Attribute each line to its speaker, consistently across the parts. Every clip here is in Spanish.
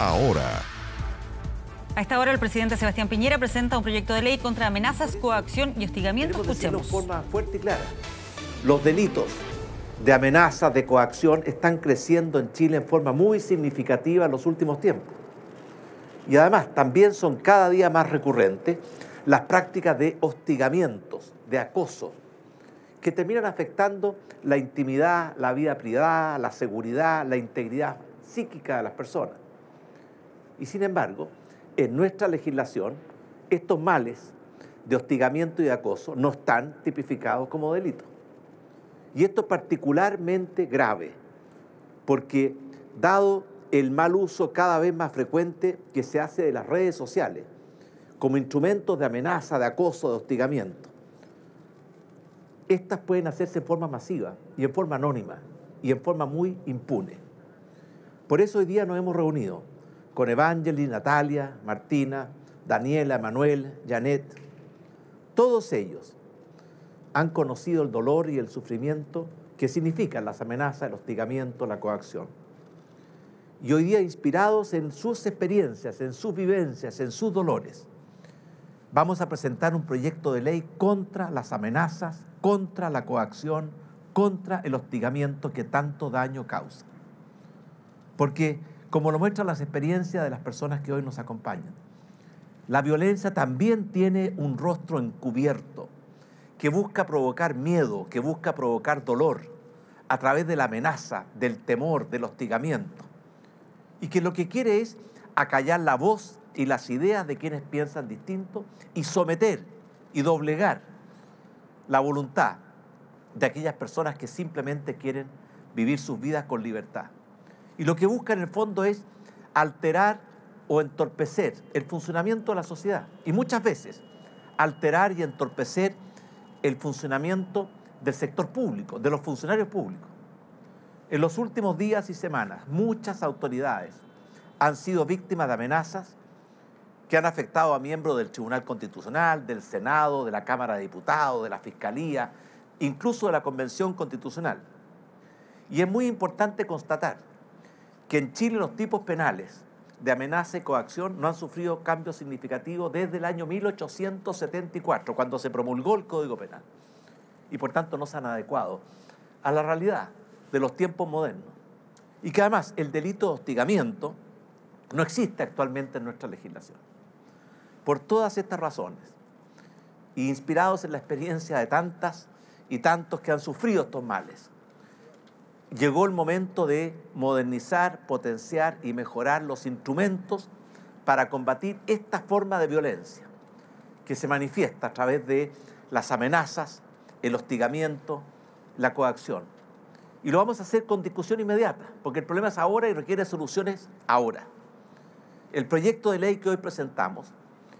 Speaker 1: ahora.
Speaker 2: A esta hora el presidente Sebastián Piñera presenta un proyecto de ley contra amenazas, coacción y hostigamiento. Escuchemos. forma fuerte y clara.
Speaker 1: Los delitos de amenazas, de coacción, están creciendo en Chile en forma muy significativa en los últimos tiempos. Y además también son cada día más recurrentes las prácticas de hostigamientos, de acoso, que terminan afectando la intimidad, la vida privada, la seguridad, la integridad psíquica de las personas. Y sin embargo, en nuestra legislación, estos males de hostigamiento y de acoso no están tipificados como delito. Y esto es particularmente grave, porque dado el mal uso cada vez más frecuente que se hace de las redes sociales como instrumentos de amenaza, de acoso, de hostigamiento, estas pueden hacerse en forma masiva y en forma anónima y en forma muy impune. Por eso hoy día nos hemos reunido con Evangeli, Natalia, Martina, Daniela, Manuel, Janet. Todos ellos han conocido el dolor y el sufrimiento que significan las amenazas, el hostigamiento, la coacción. Y hoy día, inspirados en sus experiencias, en sus vivencias, en sus dolores, vamos a presentar un proyecto de ley contra las amenazas, contra la coacción, contra el hostigamiento que tanto daño causa. Porque como lo muestran las experiencias de las personas que hoy nos acompañan. La violencia también tiene un rostro encubierto, que busca provocar miedo, que busca provocar dolor, a través de la amenaza, del temor, del hostigamiento. Y que lo que quiere es acallar la voz y las ideas de quienes piensan distinto y someter y doblegar la voluntad de aquellas personas que simplemente quieren vivir sus vidas con libertad. Y lo que busca en el fondo es alterar o entorpecer el funcionamiento de la sociedad. Y muchas veces alterar y entorpecer el funcionamiento del sector público, de los funcionarios públicos. En los últimos días y semanas, muchas autoridades han sido víctimas de amenazas que han afectado a miembros del Tribunal Constitucional, del Senado, de la Cámara de Diputados, de la Fiscalía, incluso de la Convención Constitucional. Y es muy importante constatar que en Chile los tipos penales de amenaza y coacción no han sufrido cambios significativos desde el año 1874, cuando se promulgó el Código Penal, y por tanto no se han adecuado a la realidad de los tiempos modernos. Y que además el delito de hostigamiento no existe actualmente en nuestra legislación. Por todas estas razones, e inspirados en la experiencia de tantas y tantos que han sufrido estos males, llegó el momento de modernizar, potenciar y mejorar los instrumentos para combatir esta forma de violencia que se manifiesta a través de las amenazas, el hostigamiento, la coacción. Y lo vamos a hacer con discusión inmediata, porque el problema es ahora y requiere soluciones ahora. El proyecto de ley que hoy presentamos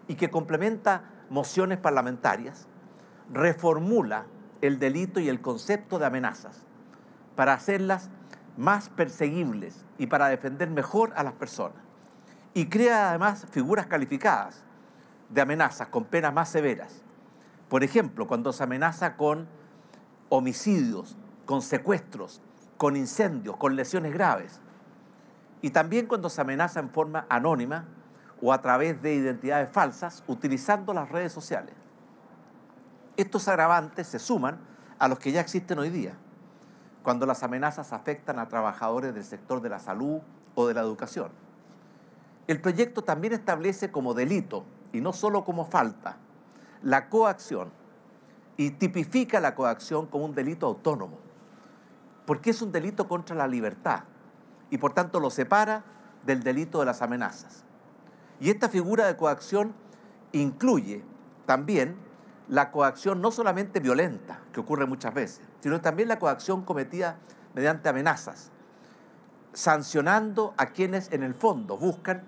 Speaker 1: y que complementa mociones parlamentarias reformula el delito y el concepto de amenazas para hacerlas más perseguibles y para defender mejor a las personas. Y crea además figuras calificadas de amenazas con penas más severas. Por ejemplo, cuando se amenaza con homicidios, con secuestros, con incendios, con lesiones graves. Y también cuando se amenaza en forma anónima o a través de identidades falsas utilizando las redes sociales. Estos agravantes se suman a los que ya existen hoy día cuando las amenazas afectan a trabajadores del sector de la salud o de la educación. El proyecto también establece como delito, y no solo como falta, la coacción y tipifica la coacción como un delito autónomo, porque es un delito contra la libertad y por tanto lo separa del delito de las amenazas. Y esta figura de coacción incluye también la coacción no solamente violenta, que ocurre muchas veces, sino también la coacción cometida mediante amenazas, sancionando a quienes en el fondo buscan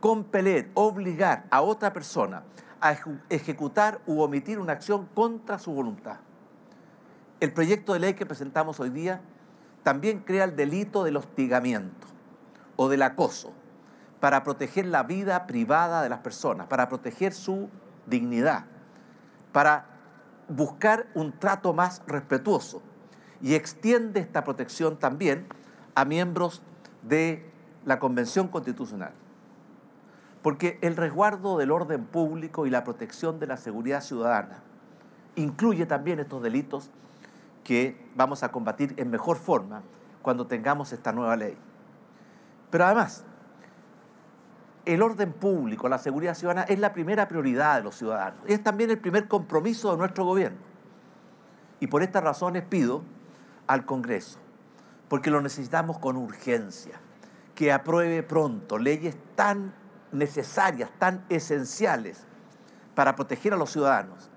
Speaker 1: compeler, obligar a otra persona a ejecutar u omitir una acción contra su voluntad. El proyecto de ley que presentamos hoy día también crea el delito del hostigamiento o del acoso para proteger la vida privada de las personas, para proteger su dignidad para buscar un trato más respetuoso y extiende esta protección también a miembros de la Convención Constitucional. Porque el resguardo del orden público y la protección de la seguridad ciudadana incluye también estos delitos que vamos a combatir en mejor forma cuando tengamos esta nueva ley. Pero además, el orden público, la seguridad ciudadana es la primera prioridad de los ciudadanos. Es también el primer compromiso de nuestro gobierno. Y por estas razones pido al Congreso, porque lo necesitamos con urgencia, que apruebe pronto leyes tan necesarias, tan esenciales para proteger a los ciudadanos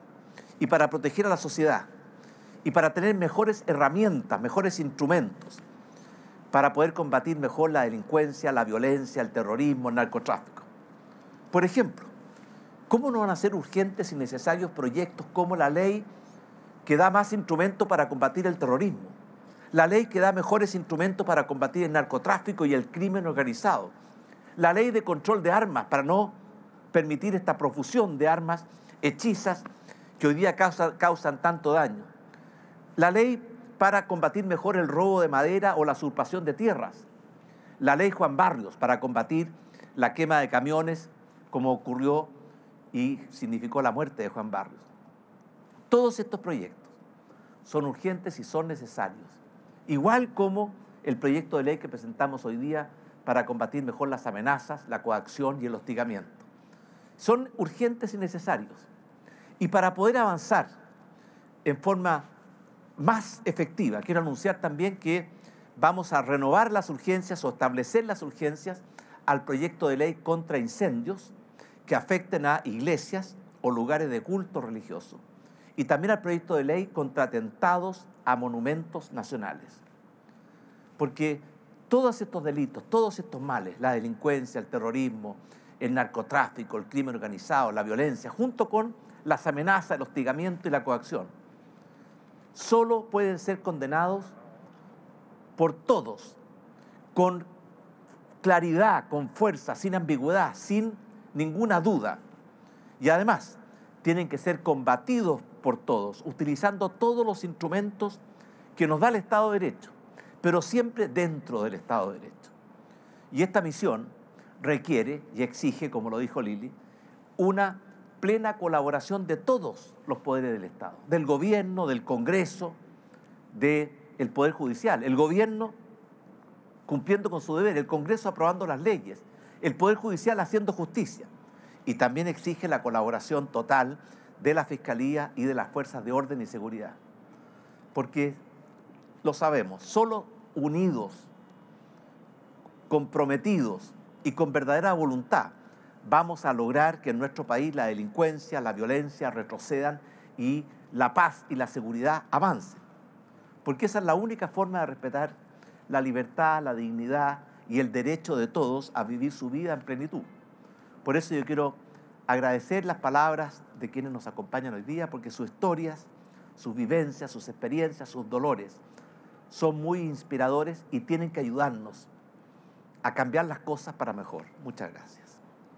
Speaker 1: y para proteger a la sociedad y para tener mejores herramientas, mejores instrumentos para poder combatir mejor la delincuencia, la violencia, el terrorismo, el narcotráfico. Por ejemplo, ¿cómo no van a ser urgentes y necesarios proyectos como la ley que da más instrumentos para combatir el terrorismo? La ley que da mejores instrumentos para combatir el narcotráfico y el crimen organizado. La ley de control de armas para no permitir esta profusión de armas hechizas que hoy día causan, tanto daño. La ley para combatir mejor el robo de madera o la usurpación de tierras. La ley Juan Barrios para combatir la quema de camiones, como ocurrió y significó la muerte de Juan Barrios. Todos estos proyectos son urgentes y son necesarios, igual como el proyecto de ley que presentamos hoy día para combatir mejor las amenazas, la coacción y el hostigamiento. Son urgentes y necesarios. Y para poder avanzar en forma más efectiva. Quiero anunciar también que vamos a renovar las urgencias o establecer las urgencias al proyecto de ley contra incendios que afecten a iglesias o lugares de culto religioso y también al proyecto de ley contra atentados a monumentos nacionales. Porque todos estos delitos, todos estos males, la delincuencia, el terrorismo, el narcotráfico, el crimen organizado, la violencia, junto con las amenazas, el hostigamiento y la coacción, solo pueden ser condenados por todos, con claridad, con fuerza, sin ambigüedad, sin ninguna duda. Y además, tienen que ser combatidos por todos, utilizando todos los instrumentos que nos da el Estado de Derecho, pero siempre dentro del Estado de Derecho. Y esta misión requiere y exige, como lo dijo Lili, una plena colaboración de todos los poderes del Estado, del gobierno, del Congreso, del Poder Judicial. El gobierno cumpliendo con su deber, el Congreso aprobando las leyes, el Poder Judicial haciendo justicia. Y también exige la colaboración total de la Fiscalía y de las fuerzas de orden y seguridad. Porque lo sabemos, solo unidos, comprometidos y con verdadera voluntad vamos a lograr que en nuestro país la delincuencia, la violencia retrocedan y la paz y la seguridad avancen. Porque esa es la única forma de respetar la libertad, la dignidad y el derecho de todos a vivir su vida en plenitud. Por eso yo quiero agradecer las palabras de quienes nos acompañan hoy día, porque sus historias, sus vivencias, sus experiencias, sus dolores son muy inspiradores y tienen que ayudarnos a cambiar las cosas para mejor. Muchas gracias.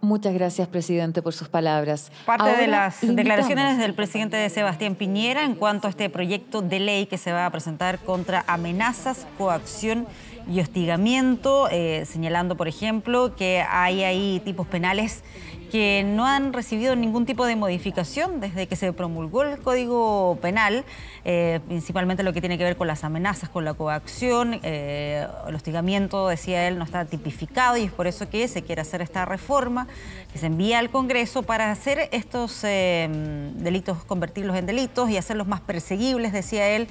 Speaker 2: Muchas gracias, presidente, por sus palabras. Parte de las declaraciones del presidente de Sebastián Piñera en cuanto a este proyecto de ley que se va a presentar contra amenazas, coacción y hostigamiento, eh, señalando, por ejemplo, que hay ahí tipos penales que no han recibido ningún tipo de modificación desde que se promulgó el Código Penal, eh, principalmente lo que tiene que ver con las amenazas, con la coacción, eh, el hostigamiento, decía él, no está tipificado y es por eso que se quiere hacer esta reforma que se envía al Congreso para hacer estos eh, delitos, convertirlos en delitos y hacerlos más perseguibles, decía él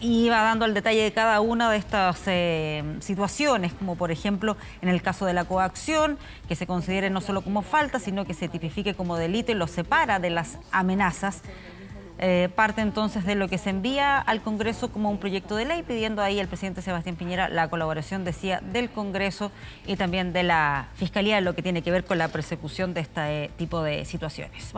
Speaker 2: y va dando el detalle de cada una de estas eh, situaciones, como por ejemplo en el caso de la coacción, que se considere no solo como falta, sino que se tipifique como delito y lo separa de las amenazas. Eh, parte entonces de lo que se envía al Congreso como un proyecto de ley, pidiendo ahí al presidente Sebastián Piñera la colaboración, decía, del Congreso y también de la Fiscalía en lo que tiene que ver con la persecución de este eh, tipo de situaciones.